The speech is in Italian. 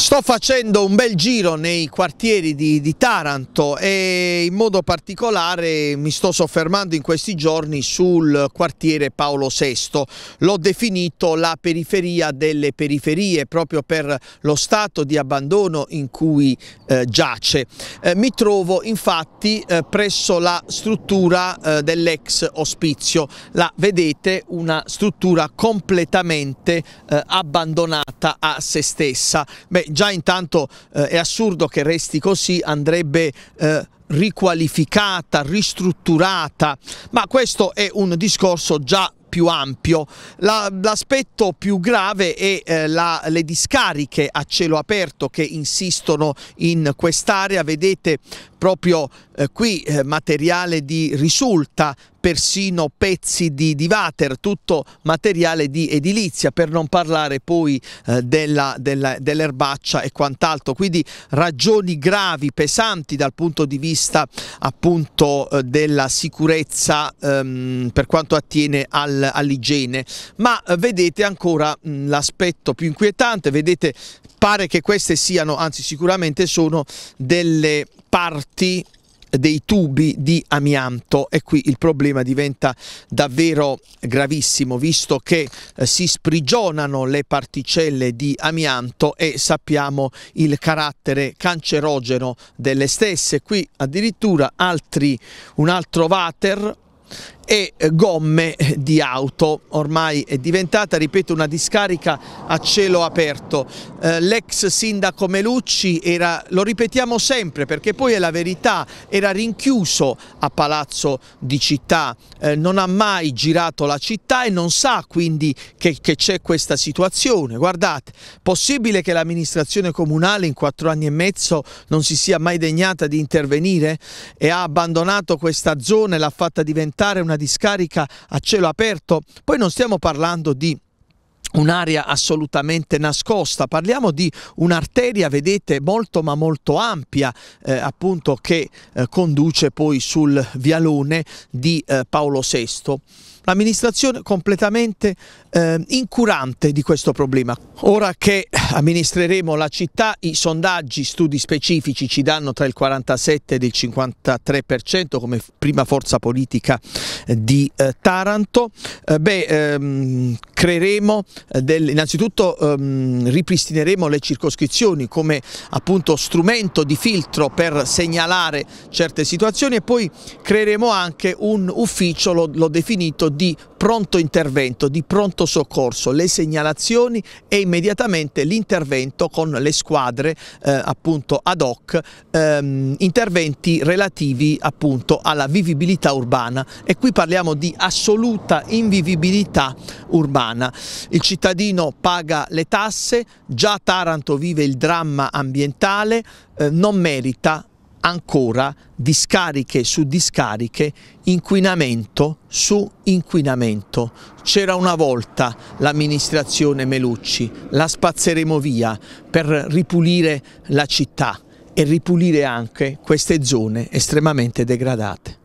Sto facendo un bel giro nei quartieri di, di, Taranto e in modo particolare mi sto soffermando in questi giorni sul quartiere Paolo VI. L'ho definito la periferia delle periferie proprio per lo stato di abbandono in cui eh, giace. Eh, mi trovo infatti eh, presso la struttura eh, dell'ex ospizio. La vedete una struttura completamente eh, abbandonata a se stessa. Beh, già intanto eh, è assurdo che resti così, andrebbe eh, riqualificata, ristrutturata, ma questo è un discorso già più ampio. l'aspetto la, più grave è eh, la, le discariche a cielo aperto che insistono in quest'area. Vedete proprio eh, qui eh, materiale di risulta, persino pezzi di, di water, tutto materiale di edilizia, per non parlare poi eh, dell'erbaccia e quant'altro. Quindi ragioni gravi, pesanti dal punto di vista appunto eh, della sicurezza ehm, per quanto attiene al, all'igiene. Ma eh, vedete ancora l'aspetto più inquietante, vedete pare che queste siano, anzi sicuramente sono delle parti dei tubi di amianto e qui il problema diventa davvero gravissimo visto che eh, si sprigionano le particelle di amianto e sappiamo il carattere cancerogeno delle stesse qui addirittura altri, un altro water e eh, gomme eh, di auto. Ormai è diventata, ripeto, una discarica a cielo aperto. Eh, l'ex sindaco Melucci era, lo ripetiamo sempre perché poi è la verità, era rinchiuso a Palazzo di Città, non ha mai girato la città e non sa quindi che c'è questa situazione. Guardate, possibile che l'amministrazione comunale in quattro anni e mezzo non si sia mai degnata di intervenire e ha abbandonato questa zona e l'ha fatta diventare una discarica a cielo aperto, poi non stiamo parlando di un'area assolutamente nascosta, parliamo di un'arteria, vedete, molto ma molto ampia, eh, appunto che eh, conduce poi sul vialone di eh, Paolo VI amministrazione completamente eh, incurante di questo problema. Ora che amministreremo la città, i sondaggi, studi specifici ci danno tra il 47 e il 53% come prima forza politica eh, di eh, Taranto. Eh, beh, ehm, creeremo eh, del, innanzitutto ehm, ripristineremo le circoscrizioni come appunto strumento di filtro per segnalare certe situazioni e poi creeremo anche un ufficio, l'ho definito, di di pronto intervento, di pronto soccorso, le segnalazioni e immediatamente l'intervento con le squadre eh, appunto ad hoc, ehm, interventi relativi appunto alla vivibilità urbana e qui parliamo di assoluta invivibilità urbana. Il cittadino paga le tasse, già Taranto vive il dramma ambientale, eh, non merita ancora discariche su discariche, inquinamento su inquinamento. C'era una volta l'amministrazione Melucci, la spazzeremo via per ripulire la città e ripulire anche queste zone estremamente degradate.